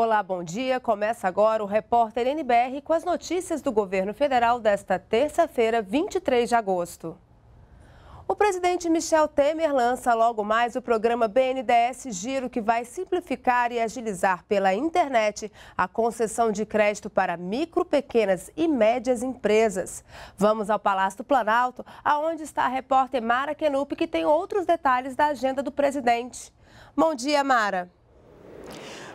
Olá, bom dia. Começa agora o repórter NBR com as notícias do governo federal desta terça-feira, 23 de agosto. O presidente Michel Temer lança logo mais o programa BNDES Giro, que vai simplificar e agilizar pela internet a concessão de crédito para micro, pequenas e médias empresas. Vamos ao Palácio do Planalto, aonde está a repórter Mara Kenup, que tem outros detalhes da agenda do presidente. Bom dia, Mara.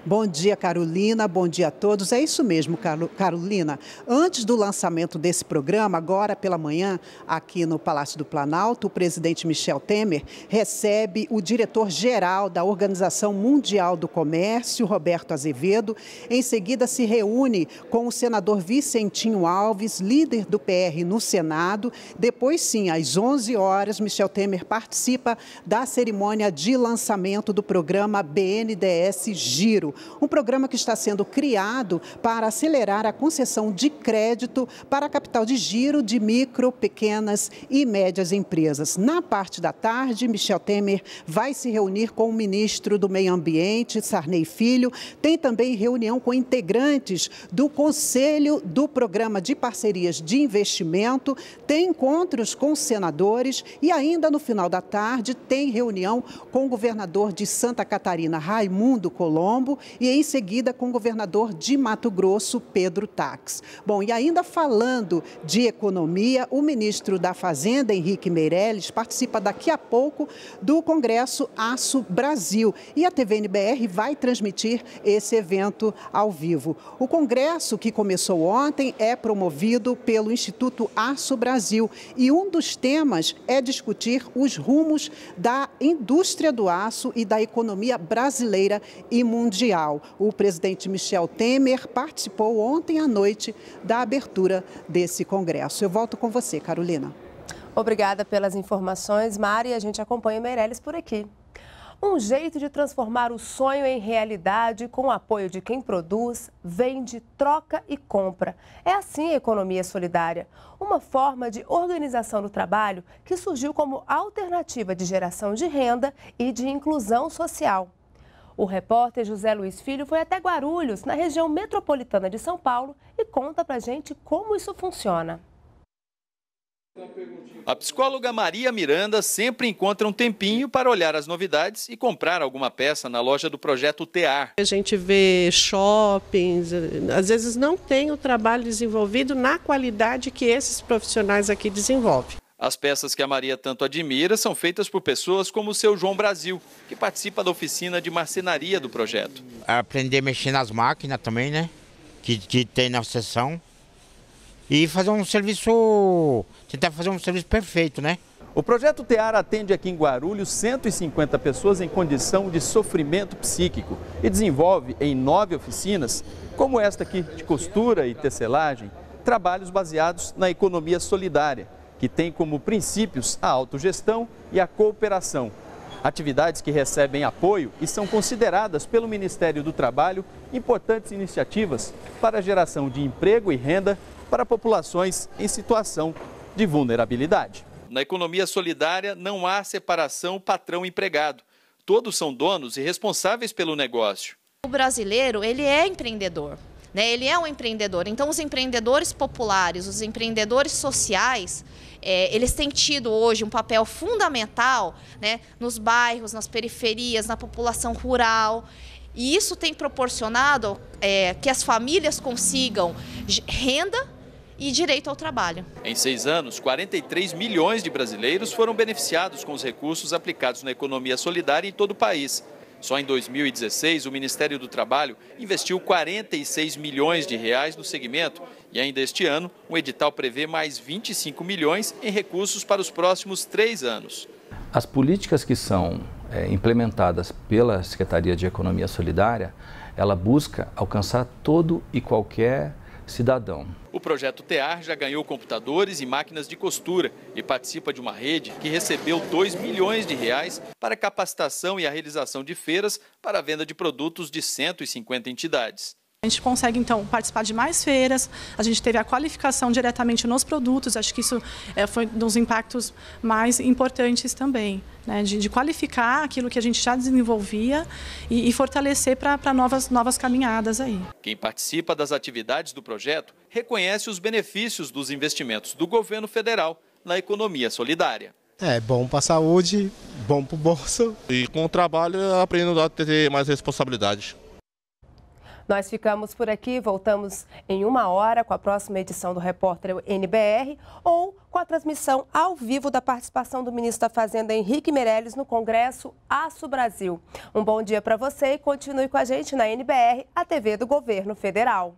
Bom dia, Carolina. Bom dia a todos. É isso mesmo, Carolina. Antes do lançamento desse programa, agora pela manhã, aqui no Palácio do Planalto, o presidente Michel Temer recebe o diretor-geral da Organização Mundial do Comércio, Roberto Azevedo. Em seguida, se reúne com o senador Vicentinho Alves, líder do PR no Senado. Depois, sim, às 11 horas, Michel Temer participa da cerimônia de lançamento do programa BNDES Giro um programa que está sendo criado para acelerar a concessão de crédito para capital de giro de micro, pequenas e médias empresas. Na parte da tarde, Michel Temer vai se reunir com o ministro do Meio Ambiente, Sarney Filho. Tem também reunião com integrantes do Conselho do Programa de Parcerias de Investimento. Tem encontros com senadores e ainda no final da tarde tem reunião com o governador de Santa Catarina, Raimundo Colombo, e em seguida com o governador de Mato Grosso, Pedro Tax. Bom, e ainda falando de economia, o ministro da Fazenda, Henrique Meirelles, participa daqui a pouco do Congresso Aço Brasil e a TVNBR vai transmitir esse evento ao vivo. O congresso que começou ontem é promovido pelo Instituto Aço Brasil e um dos temas é discutir os rumos da indústria do aço e da economia brasileira e mundial. Mundial. O presidente Michel Temer participou ontem à noite da abertura desse congresso. Eu volto com você, Carolina. Obrigada pelas informações, Mari. A gente acompanha Meirelles por aqui. Um jeito de transformar o sonho em realidade com o apoio de quem produz, vende, troca e compra. É assim a economia solidária, uma forma de organização do trabalho que surgiu como alternativa de geração de renda e de inclusão social. O repórter José Luiz Filho foi até Guarulhos, na região metropolitana de São Paulo, e conta pra gente como isso funciona. A psicóloga Maria Miranda sempre encontra um tempinho para olhar as novidades e comprar alguma peça na loja do projeto TEAR. A gente vê shoppings, às vezes não tem o trabalho desenvolvido na qualidade que esses profissionais aqui desenvolvem. As peças que a Maria tanto admira são feitas por pessoas como o seu João Brasil, que participa da oficina de marcenaria do projeto. Aprender a mexer nas máquinas também, né? Que, que tem na sessão. E fazer um serviço. tentar fazer um serviço perfeito, né? O projeto Tear atende aqui em Guarulhos 150 pessoas em condição de sofrimento psíquico e desenvolve em nove oficinas, como esta aqui de costura e tecelagem, trabalhos baseados na economia solidária que tem como princípios a autogestão e a cooperação. Atividades que recebem apoio e são consideradas pelo Ministério do Trabalho importantes iniciativas para a geração de emprego e renda para populações em situação de vulnerabilidade. Na economia solidária não há separação patrão-empregado. Todos são donos e responsáveis pelo negócio. O brasileiro, ele é empreendedor. Né? Ele é um empreendedor. Então, os empreendedores populares, os empreendedores sociais, é, eles têm tido hoje um papel fundamental né, nos bairros, nas periferias, na população rural. E isso tem proporcionado é, que as famílias consigam renda e direito ao trabalho. Em seis anos, 43 milhões de brasileiros foram beneficiados com os recursos aplicados na economia solidária em todo o país. Só em 2016, o Ministério do Trabalho investiu 46 milhões de reais no segmento e ainda este ano, o edital prevê mais 25 milhões em recursos para os próximos três anos. As políticas que são é, implementadas pela Secretaria de Economia Solidária, ela busca alcançar todo e qualquer cidadão. O projeto TEAR já ganhou computadores e máquinas de costura e participa de uma rede que recebeu 2 milhões de reais para capacitação e a realização de feiras para a venda de produtos de 150 entidades. A gente consegue, então, participar de mais feiras, a gente teve a qualificação diretamente nos produtos, acho que isso eh, foi um dos impactos mais importantes também, né? de, de, qualificar aquilo que a gente já desenvolvia e, e fortalecer para novas, novas caminhadas aí. Quem participa das atividades do projeto reconhece os benefícios dos investimentos do governo federal na economia solidária. É bom para a saúde, bom para o bolso. E com o trabalho aprendendo a ter mais responsabilidade. Nós ficamos por aqui, voltamos em uma hora com a próxima edição do Repórter NBR ou com a transmissão ao vivo da participação do ministro da Fazenda Henrique Meirelles no Congresso Aço Brasil. Um bom dia para você e continue com a gente na NBR, a TV do Governo Federal.